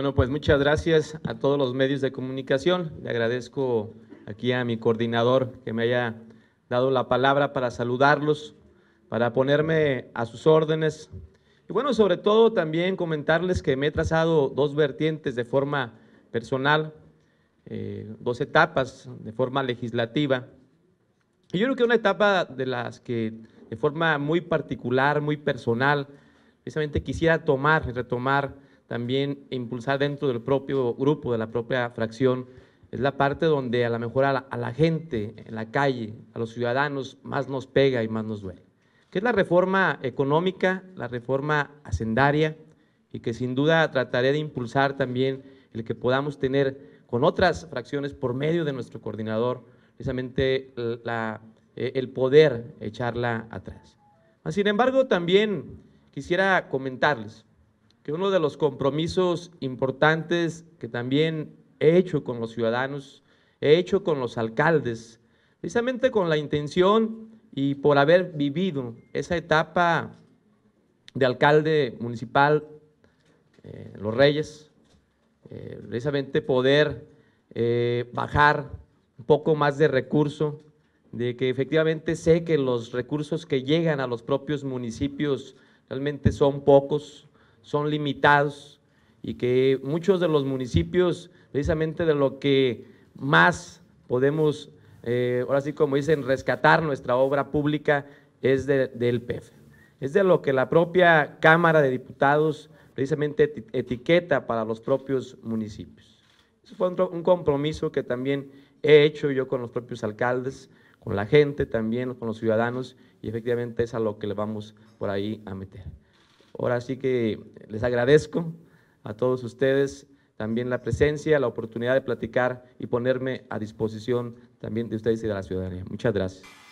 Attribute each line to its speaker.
Speaker 1: Bueno, pues muchas gracias a todos los medios de comunicación. Le agradezco aquí a mi coordinador que me haya dado la palabra para saludarlos, para ponerme a sus órdenes. Y bueno, sobre todo también comentarles que me he trazado dos vertientes de forma personal, eh, dos etapas de forma legislativa. Y yo creo que una etapa de las que de forma muy particular, muy personal, precisamente quisiera tomar y retomar también impulsar dentro del propio grupo, de la propia fracción, es la parte donde a lo mejor a la, gente, en la calle, a los ciudadanos, más nos pega y más nos duele. Que es la reforma económica, la reforma hacendaria, y que sin duda trataré de impulsar también el que podamos tener con otras fracciones por medio de nuestro coordinador, precisamente la, e, el poder echarla atrás. Sin embargo, también quisiera comentarles uno de los compromisos importantes que también he hecho con los ciudadanos, he hecho con los alcaldes, precisamente con la intención y por haber vivido esa etapa de alcalde municipal, eh, Los Reyes, eh, precisamente poder eh, bajar un poco más de recurso, de que efectivamente sé que los recursos que llegan a los propios municipios realmente son pocos, son limitados y que muchos de los municipios, precisamente de lo que más podemos, eh, ahora sí como dicen, rescatar nuestra obra pública es del PEF. Es de lo que la propia Cámara de Diputados precisamente etiqueta para los propios municipios. Eso fue un compromiso que también he hecho yo con los propios alcaldes, con la gente también, con los ciudadanos, y efectivamente es a lo que le vamos por ahí a meter. Ahora sí que les agradezco a todos ustedes también la presencia, la oportunidad de platicar y ponerme a disposición también de ustedes y de la ciudadanía. Muchas gracias.